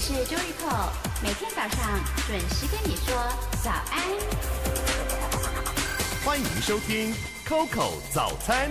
我是周日寇，每天早上准时跟你说早安。欢迎收听 COCO 早餐。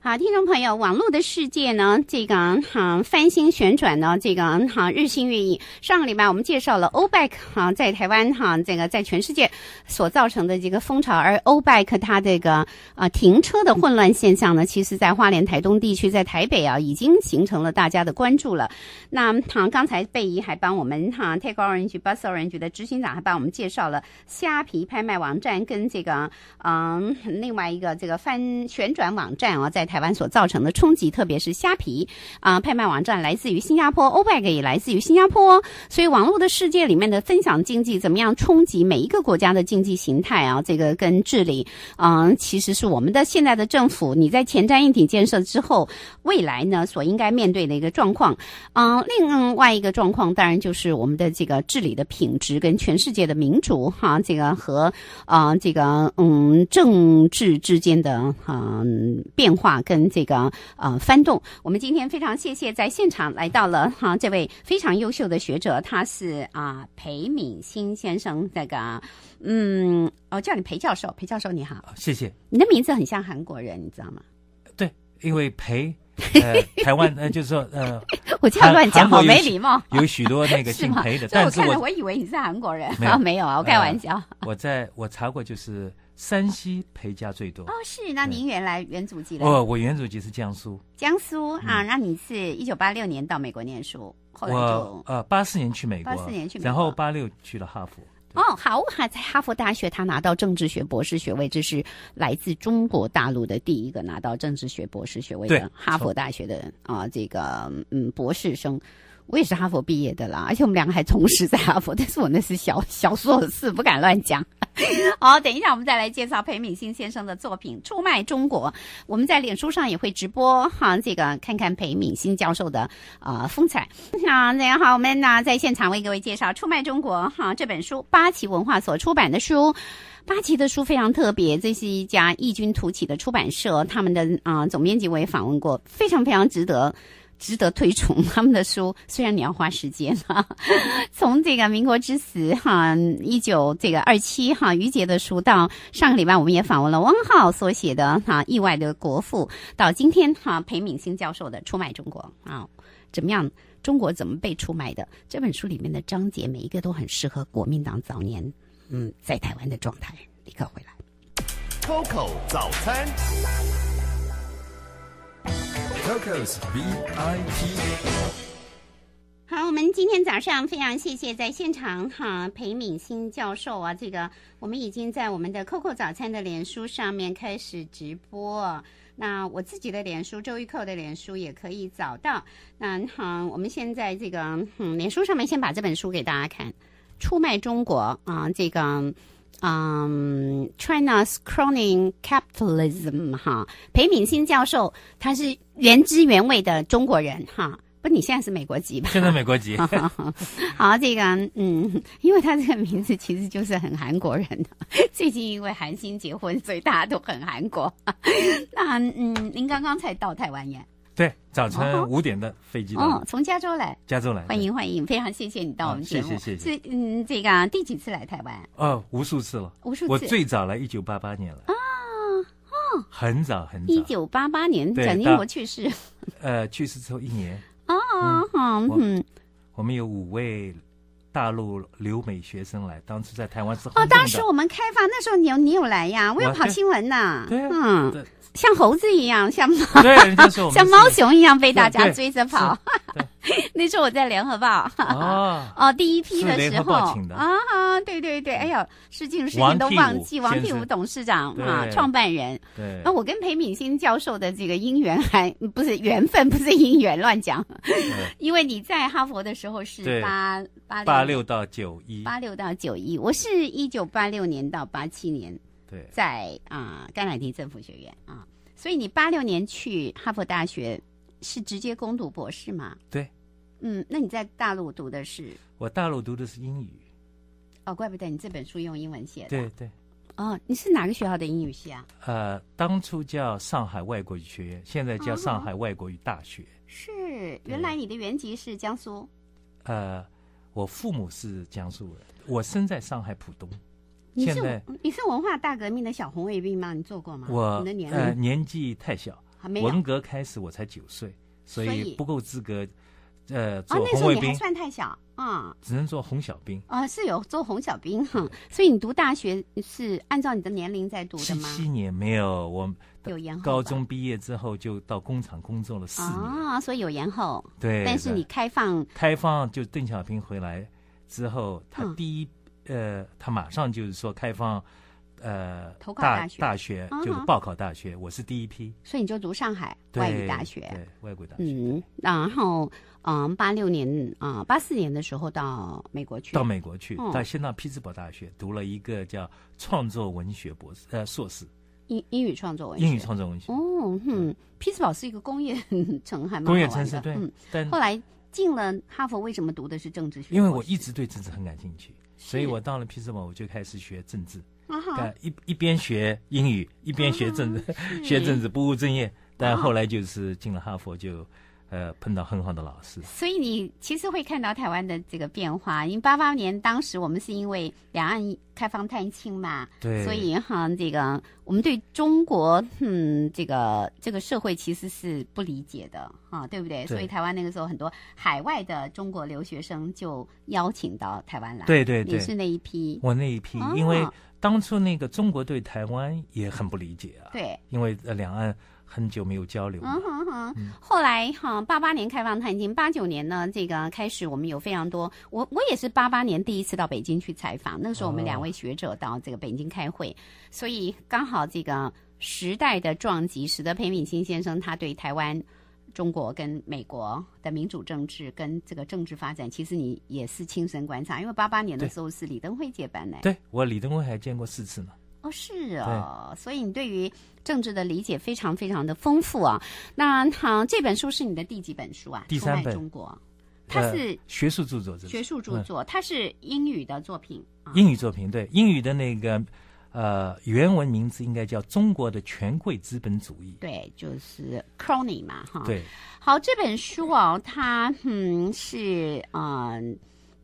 好，听众朋友，网络的世界呢，这个哈翻新旋转呢，这个哈日新月异。上个礼拜我们介绍了欧 e 克哈在台湾哈这个在全世界所造成的这个风潮，而欧 e 克它这个啊停车的混乱现象呢，其实在花莲、台东地区，在台北啊已经形成了大家的关注了。那哈刚才贝姨还帮我们哈，Take Orange Bus Orange 的执行长还帮我们介绍了虾皮拍卖网站跟这个嗯另外一个这个翻旋转网站啊在。台湾所造成的冲击，特别是虾皮啊，拍卖网站来自于新加坡，欧派给也来自于新加坡，所以网络的世界里面的分享经济怎么样冲击每一个国家的经济形态啊？这个跟治理，嗯，其实是我们的现在的政府，你在前瞻一体建设之后，未来呢所应该面对的一个状况。嗯，另外一个状况当然就是我们的这个治理的品质跟全世界的民主哈，这个和啊这个嗯政治之间的嗯变化。跟这个呃翻动，我们今天非常谢谢在现场来到了哈这位非常优秀的学者，他是啊裴敏欣先生这个嗯，我叫你裴教授，裴教授你好，谢谢。你的名字很像韩国人，你知道吗？对，因为裴 台湾呃就是说呃，我这样乱讲好没礼貌，有许多那个 姓裴的，但是我我以为你是韩国人啊，没有啊，我开玩笑。我在我查过就是。山西陪嫁最多哦，是那您原来原祖籍呢？哦，我原祖籍是江苏。江苏啊，那你是一九八六年到美国念书，后来就呃八四年去美国，八四年去，然后八六去了哈佛。哦，好还在哈佛大学他拿到政治学博士学位，这是来自中国大陆的第一个拿到政治学博士学位的哈佛大学的啊，这个嗯博士生，我也是哈佛毕业的啦，而且我们两个还同时在哈佛，但是我那是小小硕士，不敢乱讲。好，等一下，我们再来介绍裴敏欣先生的作品《出卖中国》。我们在脸书上也会直播哈，这个看看裴敏欣教授的啊风采。那大家好，我们呢在现场为各位介绍《出卖中国》哈这本书，八旗文化所出版的书，八旗的书非常特别，这是一家异军突起的出版社，他们的啊总编辑我也访问过，非常非常值得。值得推崇，他们的书虽然你要花时间了。从这个民国之死，哈，一九这个二七，哈，于杰的书到上个礼拜我们也访问了汪浩所写的哈《意外的国父》，到今天哈裴敏欣教授的《出卖中国》啊，怎么样？中国怎么被出卖的？这本书里面的章节每一个都很适合国民党早年嗯在台湾的状态。立刻回来，COCO 早餐。Coco's VIP，好，我们今天早上非常谢谢在现场哈裴敏欣教授啊，这个我们已经在我们的 Coco 早餐的脸书上面开始直播，那我自己的脸书周玉蔻的脸书也可以找到。那好，我们现在这个脸书上面先把这本书给大家看，《出卖中国》啊，这个。嗯，China's Croning Capitalism 哈，裴敏欣教授他是原汁原味的中国人哈，不你现在是美国籍吧？现在美国籍。好，这个嗯，因为他这个名字其实就是很韩国人的，最近因为韩星结婚，所以大家都很韩国。那嗯，您刚刚才到台湾耶？对，早晨五点的飞机。哦，从加州来。加州来，欢迎欢迎，非常谢谢你到我们节目。谢谢谢谢。这嗯，这个第几次来台湾？哦，无数次了。无数。次。我最早来一九八八年了。啊很早很早。一九八八年，蒋经国去世。呃，去世之后一年。啊，好，嗯。我们有五位。大陆留美学生来，当时在台湾是哦，当时我们开放那时候你有你有来呀，我有跑新闻呢，嗯，像猴子一样，像猫，像猫熊一样被大家追着跑。那时候我在联合报 哦，第一批的时候啊，对对对，哎呦，是进入时间都忘记，王品武董事长啊，创办人。对，那我跟裴敏欣教授的这个姻缘还 不是缘分，不是姻缘，乱讲。因为你在哈佛的时候是八八八六到九一，八六到九一，我是一九八六年到八七年，对，在啊，甘乃迪政府学院啊。所以你八六年去哈佛大学是直接攻读博士吗？对。嗯，那你在大陆读的是？我大陆读的是英语。哦，怪不得你这本书用英文写的。对对。哦，你是哪个学校的英语系啊？呃，当初叫上海外国语学院，现在叫上海外国语大学。是，原来你的原籍是江苏。呃，我父母是江苏人，我生在上海浦东。你是你是文化大革命的小红卫兵吗？你做过吗？我呃年纪太小，文革开始我才九岁，所以不够资格。呃，做红卫兵算太小啊，只能做红小兵啊，是有做红小兵哈。所以你读大学是按照你的年龄在读吗？七七年没有我，有延后。高中毕业之后就到工厂工作了四年啊，所以有延后。对，但是你开放，开放就邓小平回来之后，他第一呃，他马上就是说开放呃，投大学，大学就是报考大学，我是第一批，所以你就读上海外语大学，对外国语大学，嗯，然后。嗯，八六年啊，八四年的时候到美国去。到美国去，到、先到匹兹堡大学读了一个叫创作文学博士，呃，硕士。英英语创作文学。英语创作文学。哦，哼，匹兹堡是一个工业城，还蛮工业城市，对。但后来进了哈佛，为什么读的是政治学？因为我一直对政治很感兴趣，所以我到了匹兹堡，我就开始学政治。啊一一边学英语，一边学政治，学政治不务正业。但后来就是进了哈佛就。呃，碰到很好的老师，所以你其实会看到台湾的这个变化。因为八八年当时我们是因为两岸开放探亲嘛，对，所以银行这个我们对中国，嗯，这个这个社会其实是不理解的啊，对不对？所以台湾那个时候很多海外的中国留学生就邀请到台湾来，对对对，你是那一批，我那一批，因为当初那个中国对台湾也很不理解啊，对，因为两岸。很久没有交流。嗯哼哼，后来哈，八八年开放，探亲，八九年呢。这个开始，我们有非常多。我我也是八八年第一次到北京去采访，那时候我们两位学者到这个北京开会，所以刚好这个时代的撞击，使得裴敏欣先生他对台湾、中国跟美国的民主政治跟这个政治发展，其实你也是亲身观察。因为八八年的时候是李登辉接班的，对我李登辉还见过四次嘛。是哦，所以你对于政治的理解非常非常的丰富啊。那好，这本书是你的第几本书啊？第三本。中国，它是学术著作，学术著作，它是英语的作品，英语作品，对，英语的那个呃原文名字应该叫《中国的权贵资本主义》，对，就是《crony》嘛，哈。对。好，这本书哦，它嗯是嗯。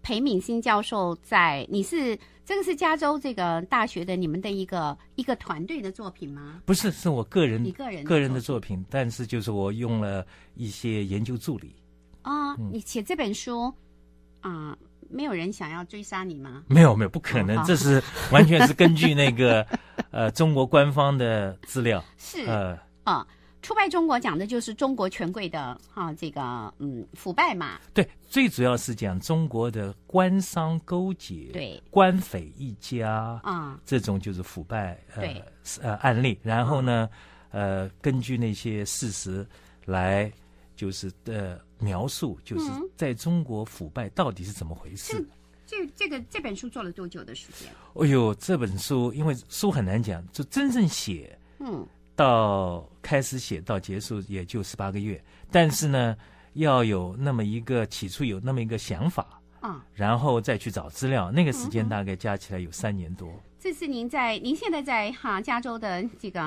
裴敏欣教授，在你是这个是加州这个大学的你们的一个一个团队的作品吗？不是，是我个人，个人的作品，但是就是我用了一些研究助理。啊，你写这本书啊，没有人想要追杀你吗？没有，没有，不可能，这是完全是根据那个呃中国官方的资料，是呃啊。出卖中国讲的就是中国权贵的哈，这个嗯，腐败嘛。对，最主要是讲中国的官商勾结，对，官匪一家啊，这种就是腐败呃呃案例。然后呢，呃，根据那些事实来，就是呃描述，就是在中国腐败到底是怎么回事？这这这个这本书做了多久的时间？哎呦，这本书因为书很难讲，就真正写嗯。到开始写到结束也就十八个月，但是呢，要有那么一个起初有那么一个想法，啊，然后再去找资料，那个时间大概加起来有三年多。这是您在您现在在哈加州的这个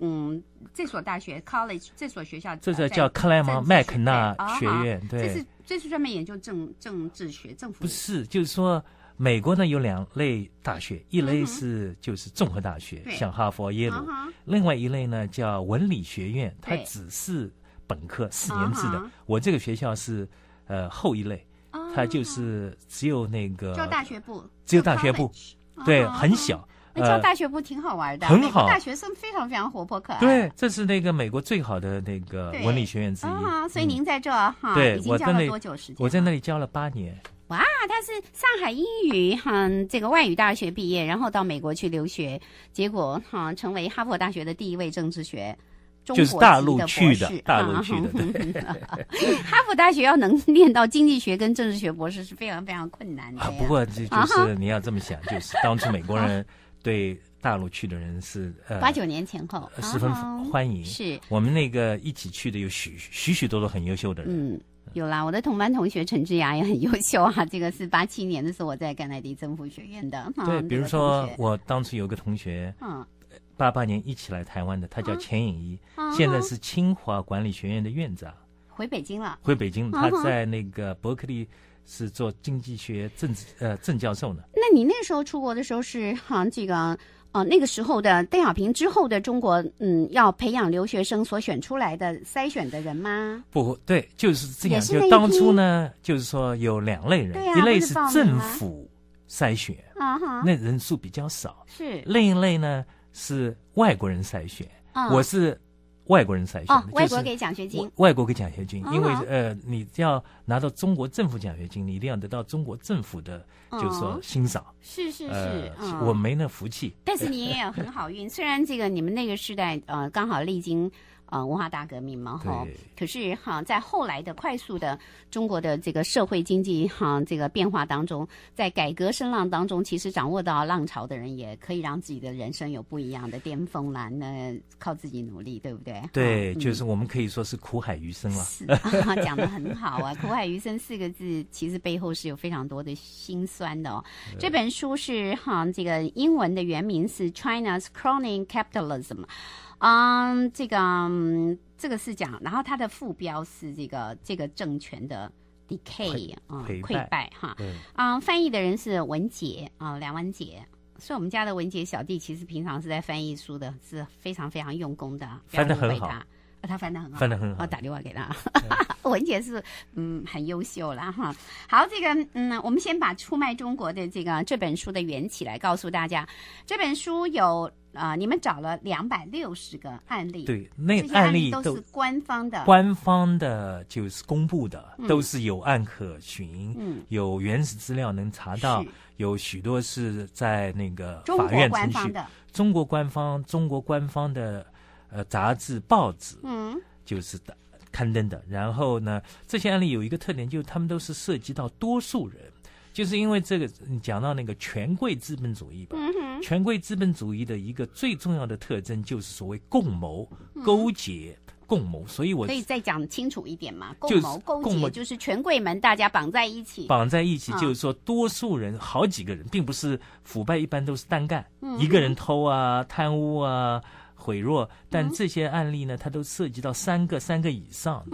嗯这所大学 college 这所学校，这个叫克莱蒙麦肯纳学院，对，这是这是专门研究政政治学政府，不是就是说。美国呢有两类大学，一类是就是综合大学，像哈佛、耶鲁；另外一类呢叫文理学院，它只是本科四年制的。我这个学校是呃后一类，它就是只有那个叫大学部，只有大学部，对，很小。那教大学部挺好玩的，很好，大学生非常非常活泼可爱。对，这是那个美国最好的那个文理学院之一。啊，所以您在这哈，对，已经教了多久时间？我在那里教了八年。哇，他是上海英语哈，这个外语大学毕业，然后到美国去留学，结果哈成为哈佛大学的第一位政治学，就是大陆去的，大陆去的。哈佛大学要能念到经济学跟政治学博士是非常非常困难的。不过这就是你要这么想，就是当初美国人 对大陆去的人是呃八九年前后十分欢迎。是我们那个一起去的有许许许多多很优秀的人。嗯。有啦，我的同班同学陈志雅也很优秀啊。这个是八七年的时候我在甘乃迪政府学院的。对，比如说我当初有个同学，嗯，八八年一起来台湾的，他叫钱颖一，现在是清华管理学院的院长。回北京了。回北京，他在那个伯克利是做经济学政治呃政教授呢。那你那时候出国的时候是好这个？哦，那个时候的邓小平之后的中国，嗯，要培养留学生所选出来的筛选的人吗？不对，就是这样。就当初呢，就是说有两类人，一类是政府筛选，那人数比较少；另一类呢是外国人筛选。我是。外国人才选的，外国给奖学金。外国给奖学金，因为呃，你要拿到中国政府奖学金，你一定要得到中国政府的，就是说欣赏。是是是，我没那福气。但是你也有很好运，虽然这个你们那个时代，呃，刚好历经。啊，文化大革命嘛，哈。可是哈，在后来的快速的中国的这个社会经济哈，这个变化当中，在改革声浪当中，其实掌握到浪潮的人，也可以让自己的人生有不一样的巅峰啦。那靠自己努力，对不对？对，就是我们可以说是“苦海余生”啊。讲的很好啊，“苦海余生”四个字，其实背后是有非常多的辛酸的哦。这本书是哈，这个英文的原名是《China's c r o n i c Capitalism》。嗯，这个嗯、这个是讲，然后它的副标是这个这个政权的 decay 啊溃败哈，嗯，翻译的人是文杰啊，梁文杰所以我们家的文杰小弟，其实平常是在翻译书的，是非常非常用功的，翻译的很好。他翻得很好，翻得很好。我打电话给他，文姐是嗯很优秀了哈。好，这个嗯，我们先把出卖中国的这个这本书的缘起来告诉大家。这本书有啊，你们找了两百六十个案例，对，那案例都是官方的，官方的就是公布的，都是有案可循，嗯，有原始资料能查到，有许多是在那个法院官方的，中国官方，中国官方的。呃，杂志、报纸，嗯，就是的，刊登的。然后呢，这些案例有一个特点，就是他们都是涉及到多数人，就是因为这个讲到那个权贵资本主义吧，嗯权贵资本主义的一个最重要的特征就是所谓共谋、勾结、共谋。所以，我可以再讲清楚一点嘛，共谋、勾结就是权贵们大家绑在一起，绑在一起，就是说多数人好几个人，并不是腐败一般都是单干，一个人偷啊、贪污啊。毁弱，但这些案例呢，它都涉及到三个、三个以上，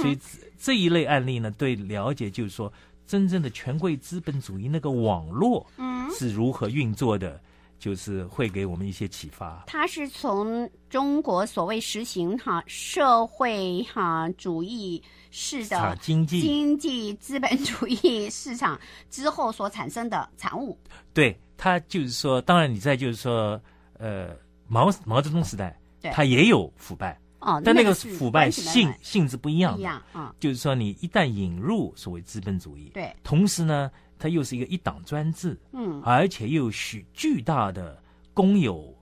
所以这一类案例呢，对了解就是说，真正的权贵资本主义那个网络，嗯，是如何运作的，就是会给我们一些启发。它是从中国所谓实行哈社会哈主义式的经济经济资本主义市场之后所产生的产物。对它就是说，当然你在就是说呃。毛毛泽东时代，他也有腐败，但那个腐败性性质不一样。一样啊！就是说，你一旦引入所谓资本主义，对，同时呢，它又是一个一党专制，嗯，而且又有许巨大的公有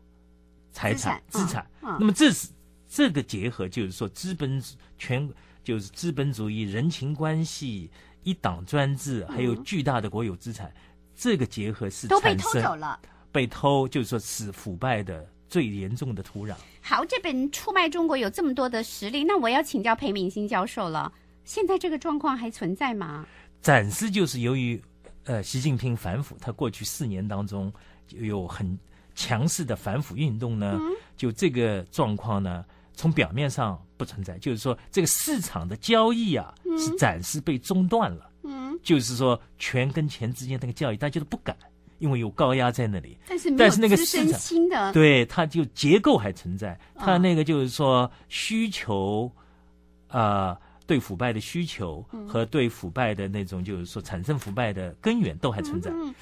财产资产。那么，这是这个结合，就是说，资本主全就是资本主义人情关系、一党专制，还有巨大的国有资产，这个结合是都被偷走了，被偷，就是说是腐败的。最严重的土壤。好，这本出卖中国有这么多的实力，那我要请教裴敏欣教授了。现在这个状况还存在吗？暂时就是由于，呃，习近平反腐，他过去四年当中有很强势的反腐运动呢，就这个状况呢，从表面上不存在，就是说这个市场的交易啊，是暂时被中断了。嗯，就是说权跟钱之间那个交易，大家都不敢。因为有高压在那里，但是但是那个市场，对它就结构还存在，它那个就是说需求，呃，对腐败的需求和对腐败的那种就是说产生腐败的根源都还存在。嗯，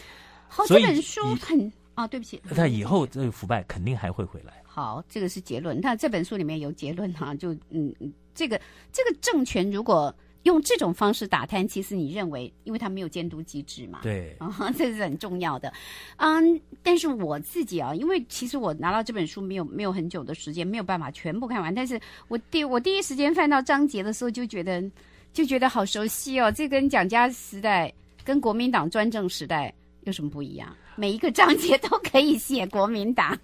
好这本书很啊，对不起，那以后这个腐败肯定还会回来。好，这个是结论。那这本书里面有结论哈，就嗯，这个这个政权如果。用这种方式打探，其实你认为，因为他没有监督机制嘛？对，这是很重要的。嗯，但是我自己啊，因为其实我拿到这本书没有没有很久的时间，没有办法全部看完。但是我第我第一时间翻到章节的时候，就觉得就觉得好熟悉哦，这跟蒋家时代、跟国民党专政时代有什么不一样？每一个章节都可以写国民党。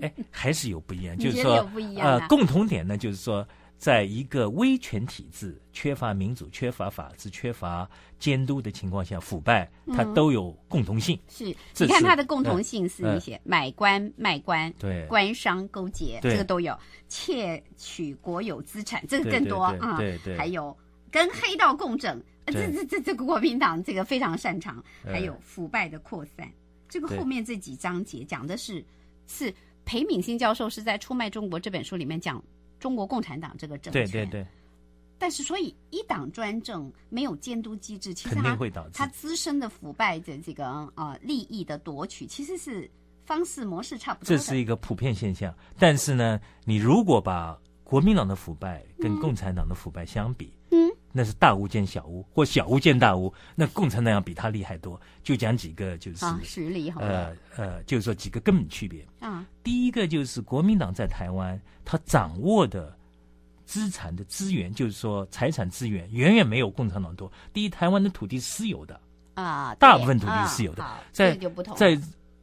哎，还是有不一样，就是说呃，共同点呢，就是说。在一个威权体制、缺乏民主、缺乏法治、缺乏监督的情况下，腐败它都有共同性。是，你看它的共同性是那些？买官卖官，对，官商勾结，这个都有；窃取国有资产，这个更多啊。对对，还有跟黑道共整，这这这这个国民党这个非常擅长。还有腐败的扩散，这个后面这几章节讲的是，是裴敏欣教授是在《出卖中国》这本书里面讲。中国共产党这个政权，对对对，但是所以一党专政没有监督机制，肯定会导致它滋生的腐败的这个啊利益的夺取，其实是方式模式差不多。这是一个普遍现象，但是呢，你如果把国民党的腐败跟共产党的腐败相比，那是大巫见小巫，或小巫见大巫，那共产党要比他厉害多。就讲几个，就是实力好呃呃，就是说几个根本区别啊。第一个就是国民党在台湾，他掌握的资产的资源，就是说财产资源，远远没有共产党多。第一，台湾的土地私有的啊，大部分土地私有的，在在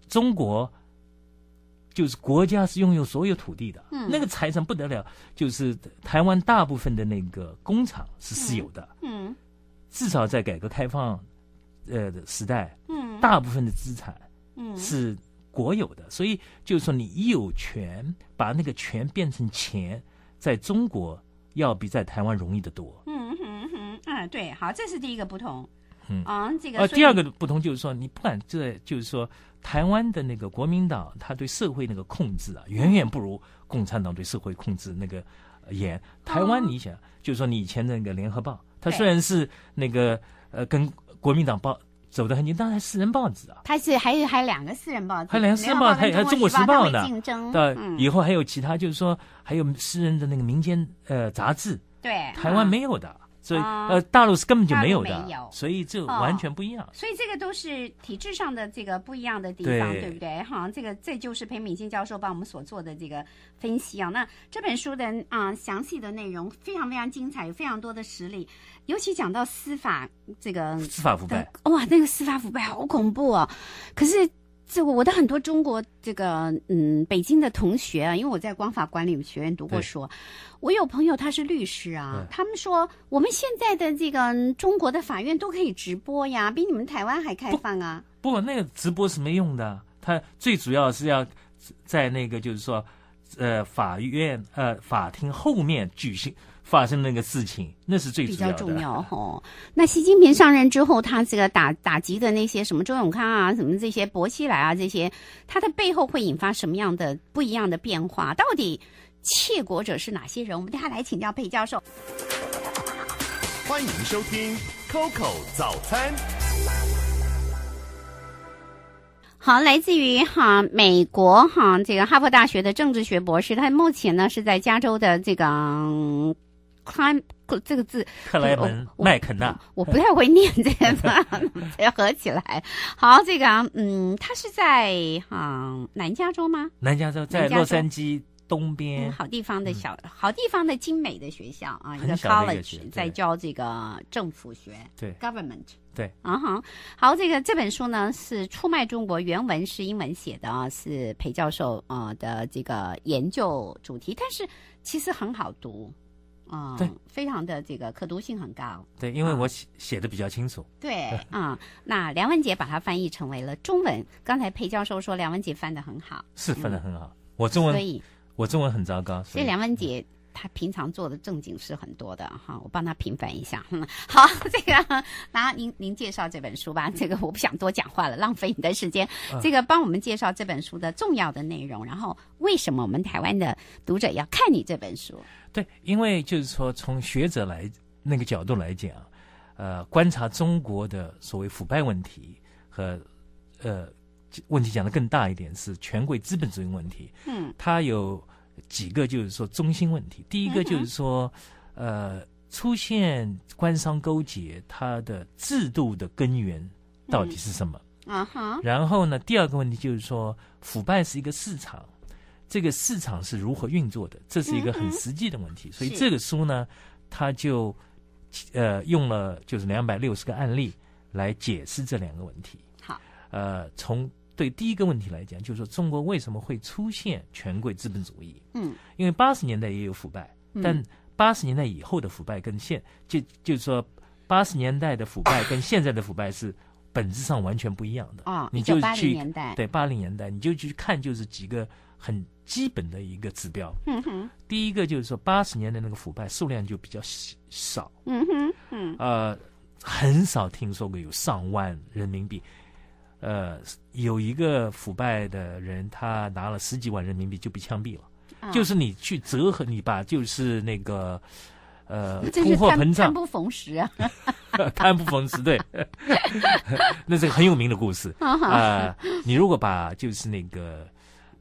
中国。就是国家是拥有所有土地的，那个财产不得了。就是台湾大部分的那个工厂是私有的，嗯，至少在改革开放，呃的时代，嗯，大部分的资产，嗯，是国有的。所以就是说，你一有权把那个权变成钱，在中国要比在台湾容易得多。嗯哼哼，对，好，这是第一个不同。嗯，啊，这个呃，第二个不同就是说，你不管这就是说，台湾的那个国民党，他对社会那个控制啊，远远不如共产党对社会控制那个严。台湾，你想，就是说，你以前的那个联合报，它虽然是那个呃跟国民党报走得很近，当然私人报纸啊，它是还有还有两个私人报纸，还有《两个私人报》，它还《中国时报》的，对，以后还有其他，就是说还有私人的那个民间呃杂志，对台湾没有的。所以，呃，大陆是根本就没有的，所以这完全不一样。所以这个都是体制上的这个不一样的地方，对不对？哈，这个这就是裴敏信教授帮我们所做的这个分析啊。那这本书的啊详细的内容非常非常精彩，有非常多的实例，尤其讲到司法这个司法腐败，哇，那个司法腐败好恐怖啊！可是。这我的很多中国这个嗯北京的同学啊，因为我在光法管理学院读过书，我有朋友他是律师啊，他们说我们现在的这个中国的法院都可以直播呀，比你们台湾还开放啊！不，那个直播是没用的，他最主要是要在那个就是说呃法院呃法庭后面举行。发生那个事情，那是最主要的。比较重要哈。那习近平上任之后，他这个打打击的那些什么周永康啊，什么这些薄熙来啊这些，他的背后会引发什么样的不一样的变化？到底窃国者是哪些人？我们大家来请教裴教授。欢迎收听 Coco 早餐。好，来自于哈美国哈这个哈佛大学的政治学博士，他目前呢是在加州的这个。克莱这个字，克莱门麦肯纳，我不太会念这个字，要合起来。好，这个嗯，他是在嗯南加州吗？南加州，在洛杉矶东边。好地方的小好地方的精美的学校啊，一个 college，在教这个政府学，对 government，对啊哈。好，这个这本书呢是《出卖中国》，原文是英文写的啊，是裴教授啊的这个研究主题，但是其实很好读。嗯，对，非常的这个可读性很高。对，因为我写写的比较清楚。对，啊，那梁文杰把它翻译成为了中文。刚才裴教授说梁文杰翻的很好，是翻的很好。我中文，所以，我中文很糟糕，所以梁文杰。他平常做的正经事很多的哈，我帮他平反一下。好，这个，那您您介绍这本书吧。这个我不想多讲话了，浪费你的时间。这个帮我们介绍这本书的重要的内容，然后为什么我们台湾的读者要看你这本书？对，因为就是说，从学者来那个角度来讲，呃，观察中国的所谓腐败问题和呃问题讲的更大一点是权贵资本主义问题。嗯，他有。几个就是说中心问题，第一个就是说，呃，出现官商勾结，它的制度的根源到底是什么？啊哈。然后呢，第二个问题就是说，腐败是一个市场，这个市场是如何运作的？这是一个很实际的问题。所以这个书呢，它就呃用了就是两百六十个案例来解释这两个问题。好，呃，从。对第一个问题来讲，就是说中国为什么会出现权贵资本主义？嗯，因为八十年代也有腐败，但八十年代以后的腐败跟现就就是说八十年代的腐败跟现在的腐败是本质上完全不一样的。啊，你就去年代对八零年代，你就去看就是几个很基本的一个指标。嗯哼，第一个就是说八十年代那个腐败数量就比较少。嗯哼嗯，呃，很少听说过有上万人民币。呃，有一个腐败的人，他拿了十几万人民币就被枪毙了。就是你去折合，你把就是那个呃，通货膨胀，贪不逢时啊，贪不逢时，对，那是个很有名的故事 啊。你如果把就是那个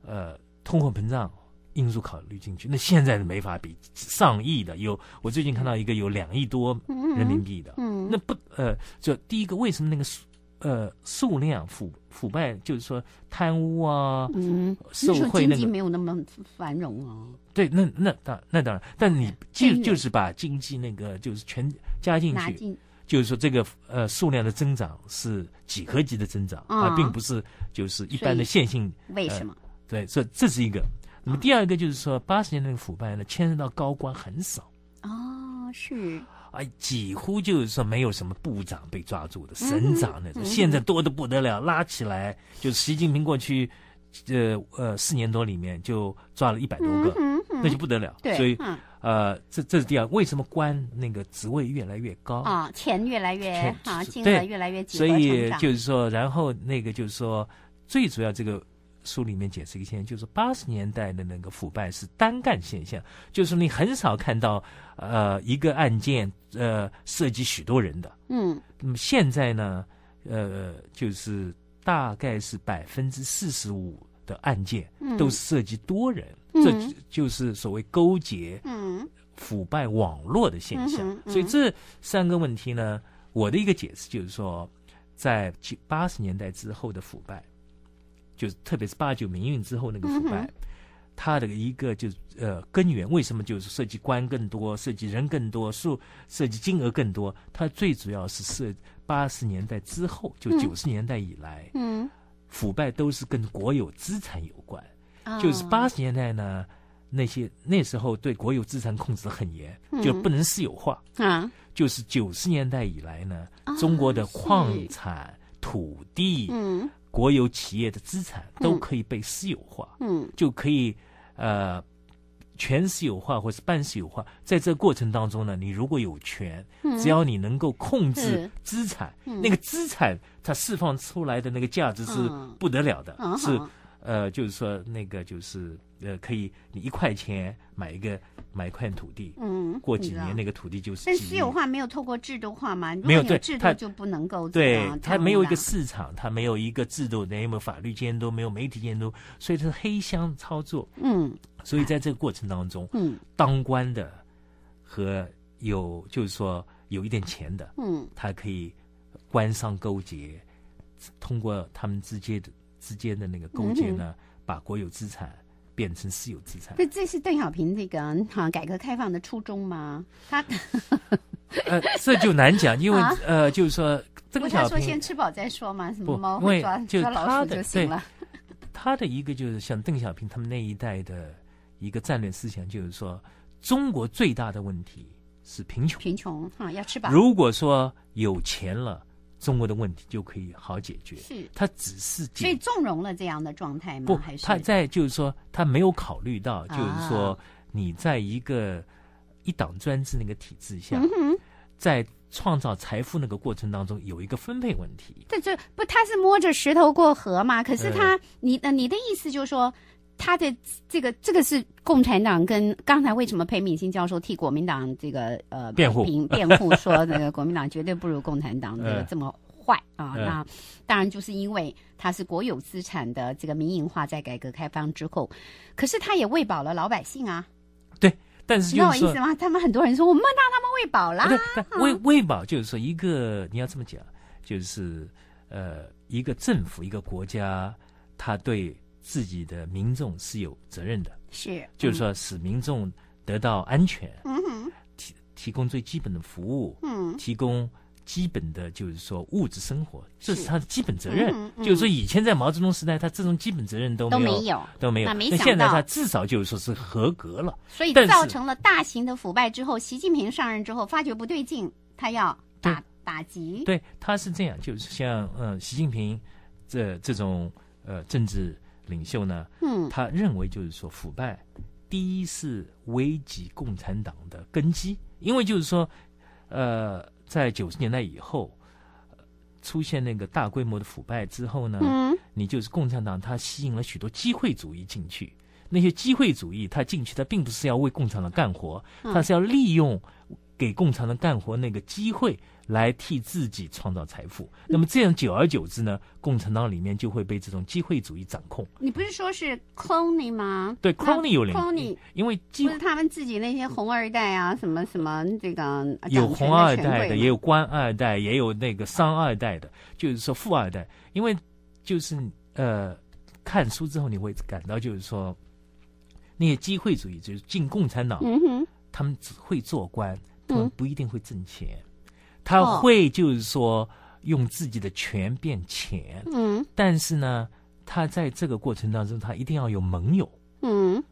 呃，通货膨胀因素考虑进去，那现在是没法比，上亿的有，我最近看到一个有两亿多人民币的，嗯，那不呃，就第一个为什么那个。呃，数量腐腐败就是说贪污啊，嗯，你说经济没有那么繁荣啊？对，那那当那当然，但你就就是把经济那个就是全加进去，就是说这个呃数量的增长是几何级的增长啊，并不是就是一般的线性。为什么？对，这这是一个。那么第二个就是说，八十年代的腐败呢，牵涉到高官很少。哦，是。哎，几乎就是说没有什么部长被抓住的，省长那种，现在多的不得了，拉起来就习近平过去，这呃，四年多里面就抓了一百多个，那就不得了。所以，呃，这这是第二，为什么官那个职位越来越高啊，钱越来越啊，金额越来越，所以就是说，然后那个就是说，最主要这个。书里面解释一个现象，就是八十年代的那个腐败是单干现象，就是你很少看到呃一个案件呃涉及许多人的。嗯，那么现在呢，呃，就是大概是百分之四十五的案件都是涉及多人，这就是所谓勾结腐败网络的现象。所以这三个问题呢，我的一个解释就是说，在八十年代之后的腐败。就是特别是八九民运之后那个腐败，它的一个就呃根源为什么就是涉及官更多、涉及人更多、涉涉及金额更多？它最主要是涉八十年代之后，就九十年代以来，嗯，腐败都是跟国有资产有关。就是八十年代呢，那些那时候对国有资产控制很严，就不能私有化啊。就是九十年代以来呢，中国的矿产、土地，嗯。国有企业的资产都可以被私有化，嗯，就可以，呃，全私有化或是半私有化。在这过程当中呢，你如果有权，只要你能够控制资产，那个资产它释放出来的那个价值是不得了的，是。呃，就是说，那个就是，呃，可以，你一块钱买一个买一块土地，嗯，过几年那个土地就是。但私有化没有透过制度化嘛？没有，对，度就不能够对，它没有一个市场，它没有一个制度，没有法律监督，没有媒体监督，所以是黑箱操作。嗯，所以在这个过程当中，嗯，当官的和有就是说有一点钱的，嗯，他可以官商勾结，通过他们之间的。之间的那个勾结呢，把国有资产变成私有资产。那这是邓小平这个哈改革开放的初衷吗？他 呃这就难讲，因为呃就是说邓小平我想说先吃饱再说嘛，什么猫抓就抓老鼠就行了。他的一个就是像邓小平他们那一代的一个战略思想，就是说中国最大的问题是贫穷，贫穷哈要吃饱。如果说有钱了。中国的问题就可以好解决，是？他只是所以纵容了这样的状态吗？不，还是他在就是说，他没有考虑到，就是说，你在一个一党专制那个体制下，在创造财富那个过程当中有一个分配问题。这就不，他是摸着石头过河嘛。可是他，你的你的意思就是说。他的这个这个是共产党跟刚才为什么裴敏欣教授替国民党这个呃辩护 辩护说那个国民党绝对不如共产党这个这么坏啊？那当然就是因为它是国有资产的这个民营化，在改革开放之后，可是他也喂饱了老百姓啊。对，但是你是意思吗？他们很多人说我们让他们喂饱了，喂喂饱就是说一个你要这么讲，就是呃一个政府一个国家他对。自己的民众是有责任的，是，就是说使民众得到安全，嗯哼，提提供最基本的服务，嗯，提供基本的就是说物质生活，这是他的基本责任。就是说以前在毛泽东时代，他这种基本责任都没有，都没有。那没想到现在他至少就是说是合格了。所以造成了大型的腐败之后，习近平上任之后发觉不对劲，他要打打击。对，他是这样，就是像嗯，习近平这这种呃政治。领袖呢？嗯，他认为就是说，腐败，第一是危及共产党的根基，因为就是说，呃，在九十年代以后，出现那个大规模的腐败之后呢，嗯，你就是共产党，它吸引了许多机会主义进去，那些机会主义他进去，他并不是要为共产党干活，他是要利用给共产党干活那个机会。来替自己创造财富，那么这样久而久之呢，共产党里面就会被这种机会主义掌控。你不是说是 l o n y 吗？对 l o n y 有领导力，因为就是他们自己那些红二代啊，什么什么这个有红二代的，也有官二代，也有那个商二代的，就是说富二代。因为就是呃，看书之后你会感到就是说，那些机会主义就是进共产党，他们只会做官，他们不一定会挣钱。他会就是说用自己的权变钱，嗯，但是呢，他在这个过程当中，他一定要有盟友，嗯，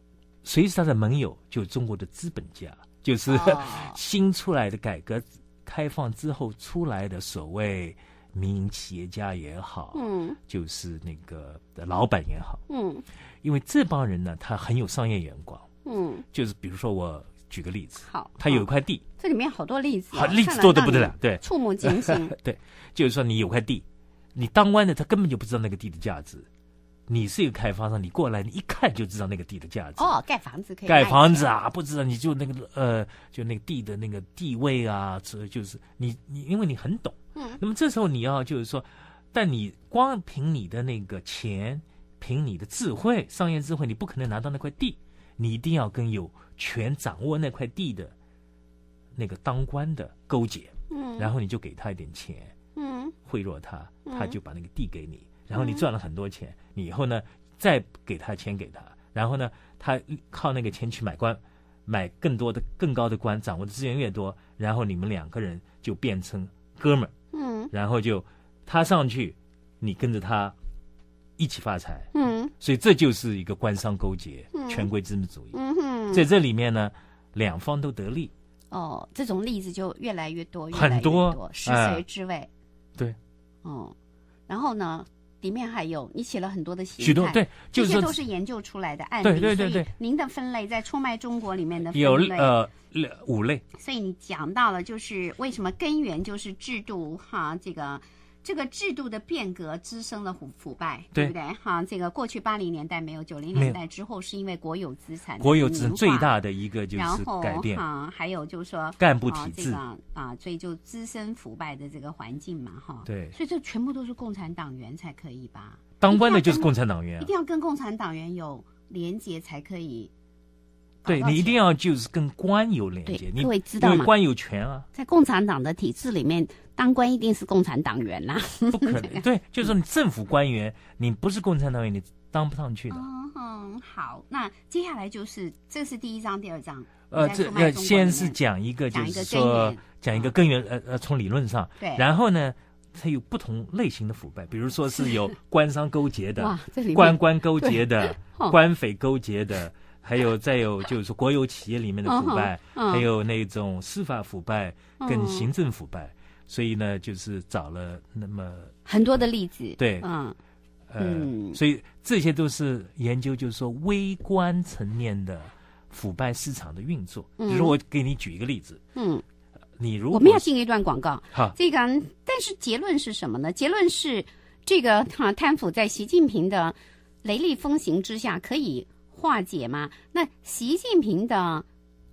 谁是他的盟友就中国的资本家，就是 新出来的改革开放之后出来的所谓民营企业家也好，嗯，就是那个老板也好，嗯，因为这帮人呢，他很有商业眼光，嗯，就是比如说我。举个例子，好，他有一块地，这里面好多例子，好例子多的不得了，对，触目惊心，对，就是说你有块地，你当官的他根本就不知道那个地的价值，你是一个开发商，你过来你一看就知道那个地的价值，哦，盖房子可以，盖房子啊，不知道你就那个呃，就那个地的那个地位啊，就是你你因为你很懂，嗯，那么这时候你要就是说，但你光凭你的那个钱，凭你的智慧，商业智慧，你不可能拿到那块地，你一定要跟有。全掌握那块地的那个当官的勾结，嗯，然后你就给他一点钱，嗯，贿赂他，他就把那个地给你，然后你赚了很多钱，你以后呢再给他钱给他，然后呢他靠那个钱去买官，买更多的更高的官，掌握的资源越多，然后你们两个人就变成哥们儿，嗯，然后就他上去，你跟着他一起发财，嗯，所以这就是一个官商勾结。权贵资本主义，在这里面呢，两方都得利。哦，这种例子就越来越多，很多是谁之位。对，哦，然后呢，里面还有你写了很多的许多对，这些都是研究出来的案例。对对对对，您的分类在出卖中国里面的有呃五类。所以你讲到了，就是为什么根源就是制度哈，这个。这个制度的变革滋生了腐腐败，对不对？哈，这个过去八零年代没有，九零年代之后是因为国有资产国有资最大的一个就是改变，哈，还有就是说干部体制啊，所以就滋生腐败的这个环境嘛，哈，对，所以这全部都是共产党员才可以吧？当官的就是共产党员，一定要跟共产党员有连接才可以。对你一定要就是跟官有连接，你会知道吗？因为官有权啊，在共产党的体制里面，当官一定是共产党员呐，不可能。对，就是你政府官员，你不是共产党员，你当不上去的。嗯，好，那接下来就是这是第一章、第二章。呃，这那先是讲一个，就是说讲一个根源，呃呃，从理论上。对。然后呢，它有不同类型的腐败，比如说是有官商勾结的，官官勾结的，官匪勾结的。还有，再有就是国有企业里面的腐败，还有那种司法腐败跟行政腐败，所以呢，就是找了那么很多的例子。对，嗯，呃，所以这些都是研究，就是说微观层面的腐败市场的运作。就是我给你举一个例子，嗯，你如果我们要进一段广告，好，这个但是结论是什么呢？结论是这个哈贪腐在习近平的雷厉风行之下可以。化解吗？那习近平的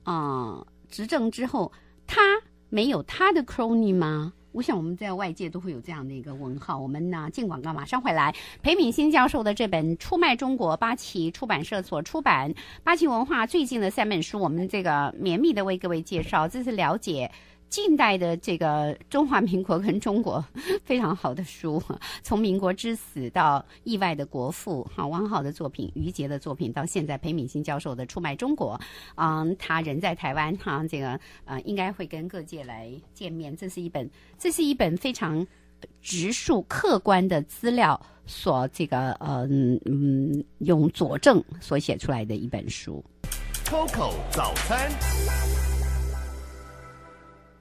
啊执政之后，他没有他的 crony 吗？我想我们在外界都会有这样的一个问号。我们呢，进广告马上回来。裴敏欣教授的这本《出卖中国》，八旗出版社所出版，八旗文化最近的三本书，我们这个绵密的为各位介绍，这是了解。近代的这个中华民国跟中国 非常好的书，从《民国之死》到《意外的国父》哈，王浩的作品，余杰的作品，到现在裴敏欣教授的《出卖中国》，嗯，他人在台湾哈，这个呃，应该会跟各界来见面。这是一本，这是一本非常直述客观的资料所这个呃嗯用佐证所写出来的一本书。Coco 早餐。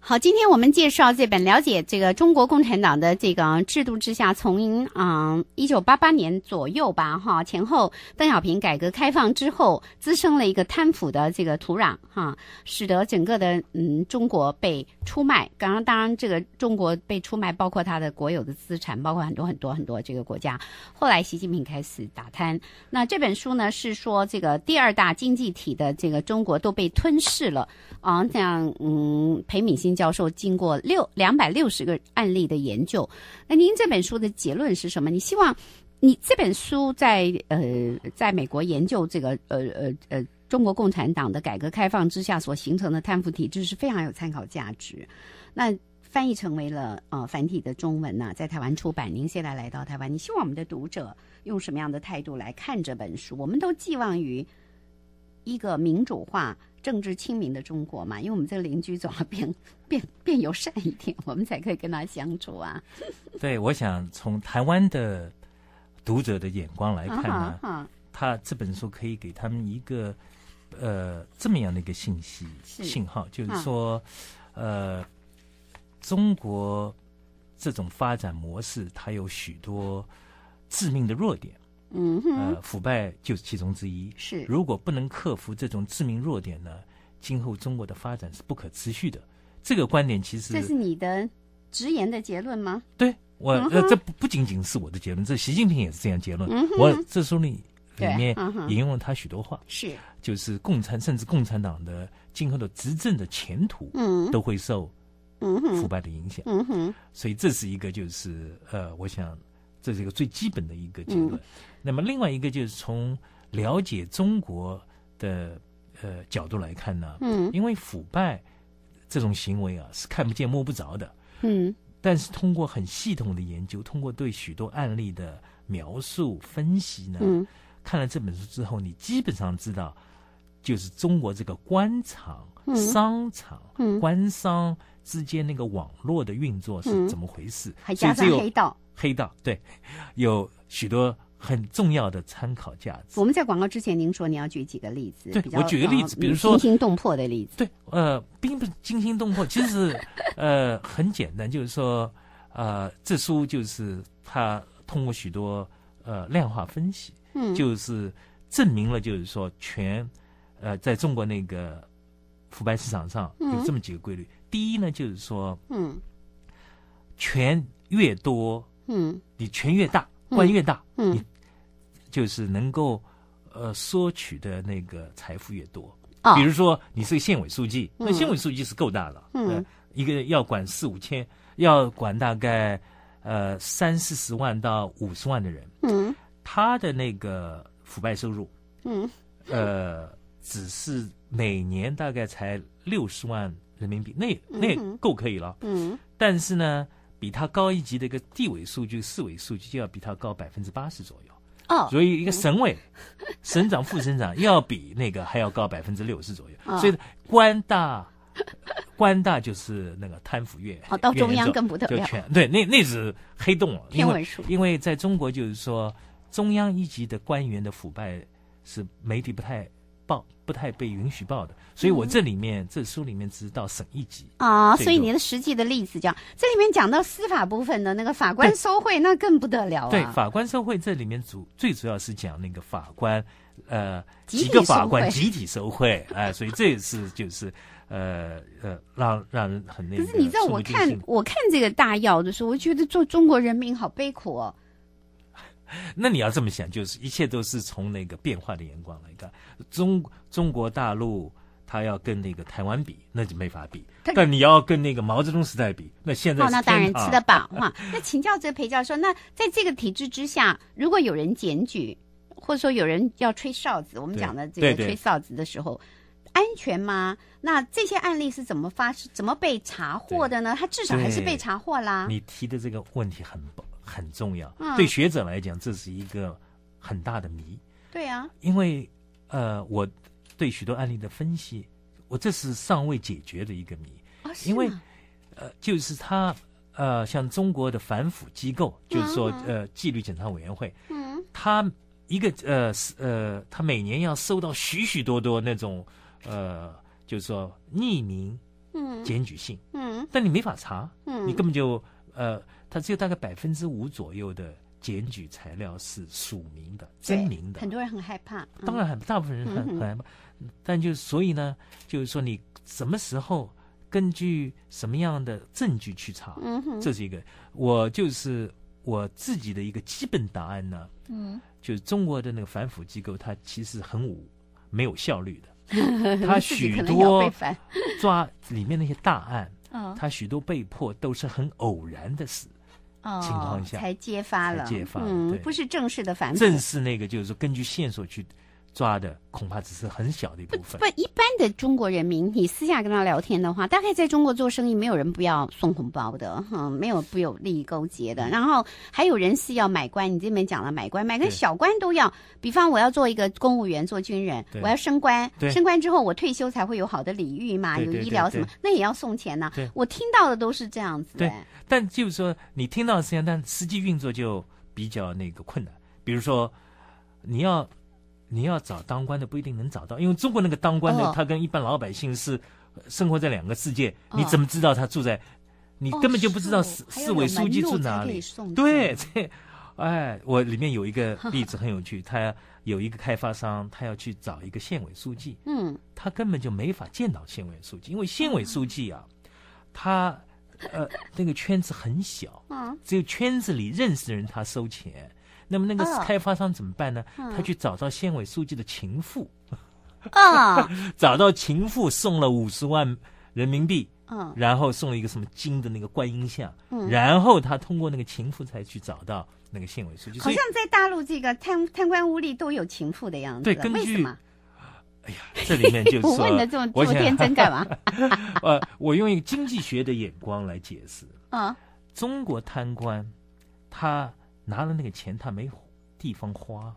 好，今天我们介绍这本《了解这个中国共产党的这个制度之下》，从嗯一九八八年左右吧，哈，前后邓小平改革开放之后，滋生了一个贪腐的这个土壤，哈，使得整个的嗯中国被出卖。刚刚当然这个中国被出卖，包括他的国有的资产，包括很多很多很多这个国家。后来习近平开始打贪。那这本书呢，是说这个第二大经济体的这个中国都被吞噬了啊，这样嗯，裴敏欣。教授经过六两百六十个案例的研究，那您这本书的结论是什么？你希望你这本书在呃，在美国研究这个呃呃呃中国共产党的改革开放之下所形成的贪腐体制是非常有参考价值。那翻译成为了呃繁体的中文呢，在台湾出版。您现在来到台湾，你希望我们的读者用什么样的态度来看这本书？我们都寄望于一个民主化。政治清明的中国嘛，因为我们这邻居总要变 变变友善一点，我们才可以跟他相处啊。对，我想从台湾的读者的眼光来看呢，他这本书可以给他们一个呃这么样的一个信息信号，就是说，呃，中国这种发展模式它有许多致命的弱点。嗯，呃，腐败就是其中之一。是，如果不能克服这种致命弱点呢，今后中国的发展是不可持续的。这个观点其实这是你的直言的结论吗？对，我呃，这不不仅仅是我的结论，这习近平也是这样结论。我这书里里面引用了他许多话，是，就是共产甚至共产党的今后的执政的前途，嗯，都会受腐败的影响。嗯哼，所以这是一个就是呃，我想。这是一个最基本的一个结论。那么另外一个就是从了解中国的呃角度来看呢，嗯，因为腐败这种行为啊是看不见摸不着的，嗯，但是通过很系统的研究，通过对许多案例的描述分析呢，嗯，看了这本书之后，你基本上知道。就是中国这个官场、商场、官商之间那个网络的运作是怎么回事？还加上有黑道，黑道对，有许多很重要的参考价值。我们在广告之前，您说你要举几个例子，对我举个例子，比如说惊心动魄的例子。对，呃，并不是惊心动魄，其实是 呃很简单，就是说，呃，这书就是他通过许多呃量化分析，嗯，就是证明了，就是说全。呃，在中国那个腐败市场上有这么几个规律。第一呢，就是说，嗯，权越多，嗯，你权越大，官越大，嗯，就是能够呃索取的那个财富越多。啊，比如说你是个县委书记，那县委书记是够大了，嗯，一个要管四五千，要管大概呃三四十万到五十万的人，嗯，他的那个腐败收入，嗯，呃。只是每年大概才六十万人民币，那那够可以了。嗯，但是呢，比他高一级的一个地委书记、市委书记就要比他高百分之八十左右。哦，所以一个省委、省长、副省长 要比那个还要高百分之六十左右。所以官大，官大就是那个贪腐越。哦，到中央更不得了。就全对，那那是黑洞。了。因为因为在中国就是说，中央一级的官员的腐败是媒体不太。报不太被允许报的，所以我这里面这书里面只到省一级啊，所以你的实际的例子讲，这里面讲到司法部分的那个法官受贿，那更不得了对，法官受贿这里面主最主要是讲那个法官，呃，几个法官集体受贿，哎，所以这也是就是呃呃，让让人很那个。可是你知道，我看我看这个大药的时候，我觉得做中国人民好悲苦哦。那你要这么想，就是一切都是从那个变化的眼光来看。中中国大陆，他要跟那个台湾比，那就没法比。但你要跟那个毛泽东时代比，那现在哦，那当然吃得饱嘛。那请教这裴教授，那在这个体制之下，如果有人检举，或者说有人要吹哨子，我们讲的这个吹哨子的时候，安全吗？那这些案例是怎么发生、怎么被查获的呢？他至少还是被查获啦。你提的这个问题很棒。很重要，对学者来讲，这是一个很大的谜。对呀，因为呃，我对许多案例的分析，我这是尚未解决的一个谜。因为呃，就是他呃，像中国的反腐机构，就是说呃，纪律检查委员会，嗯，他一个呃是呃，他每年要收到许许多多那种呃，就是说匿名检举信，嗯，但你没法查，嗯，你根本就。呃，它只有大概百分之五左右的检举材料是署名的、真名的，很多人很害怕，当然很，大部分人很很害怕，但就所以呢，就是说你什么时候根据什么样的证据去查，嗯这是一个，我就是我自己的一个基本答案呢，嗯，就是中国的那个反腐机构，它其实很无没有效率的，他 许多抓里面那些大案。他许多被迫都是很偶然的事，情况下才揭发了，揭发嗯，不是正式的反正式那个就是根据线索去。抓的恐怕只是很小的一部分。不不，一般的中国人民，你私下跟他聊天的话，大概在中国做生意，没有人不要送红包的哈，没有不有利益勾结的。然后还有人是要买官，你这边讲了买官，买个小官都要。比方我要做一个公务员，做军人，我要升官，升官之后我退休才会有好的礼遇嘛，有医疗什么，那也要送钱呢。我听到的都是这样子。但就是说你听到的这样，但实际运作就比较那个困难。比如说你要。你要找当官的不一定能找到，因为中国那个当官的，他跟一般老百姓是生活在两个世界。你怎么知道他住在？你根本就不知道市市委书记住哪里。对，这哎，我里面有一个例子很有趣，他有一个开发商，他要去找一个县委书记。嗯，他根本就没法见到县委书记，因为县委书记啊，他呃那个圈子很小，只有圈子里认识的人，他收钱。那么那个开发商怎么办呢？他去找到县委书记的情妇，啊，找到情妇送了五十万人民币，嗯，然后送了一个什么金的那个观音像，嗯，然后他通过那个情妇才去找到那个县委书记。好像在大陆这个贪贪官污吏都有情妇的样子，对，根据，哎呀，这里面就是 我问的这种这么天真干嘛？呃，我用一个经济学的眼光来解释，啊，中国贪官他。拿了那个钱，他没地方花，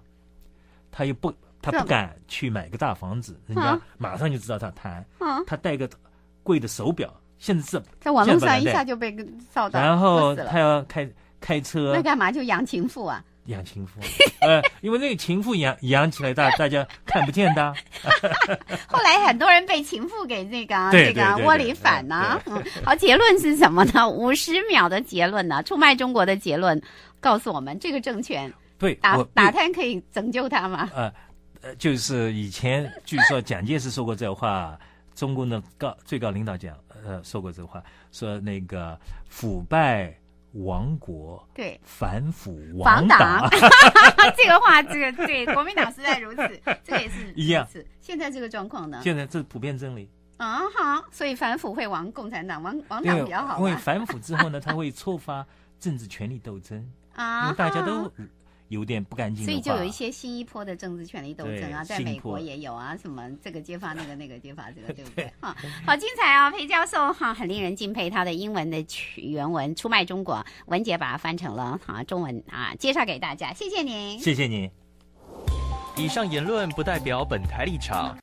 他又不，他不敢去买个大房子，人家马上就知道他贪。嗯，他戴个贵的手表，现在是在网络上一下就被扫到。然后他要开开车，那干嘛就养情妇啊？养情妇，呃，因为那个情妇养养起来，大大家看不见的。后来很多人被情妇给这个这个窝里反呢。好，结论是什么呢？五十秒的结论呢？出卖中国的结论。告诉我们这个政权对打打贪可以拯救他吗？呃，就是以前据说蒋介石说过这话，中共的高最高领导讲呃说过这话，说那个腐败亡国，对反腐亡党，这个话这个对国民党实在如此，这个也是一样。现在这个状况呢？现在这是普遍真理啊！好，所以反腐会亡共产党，亡亡党比较好因为反腐之后呢，他会触发政治权力斗争。啊，大家都 有点不干净，所以就有一些新一波的政治权力斗争啊，在美国也有啊，什么这个揭发 那个那个揭发这个对不对？啊，好精彩啊，裴教授哈，很令人敬佩他的英文的原文，出卖中国，文杰把它翻成了啊中文啊，介绍给大家，谢谢您，谢谢您。以上言论不代表本台立场。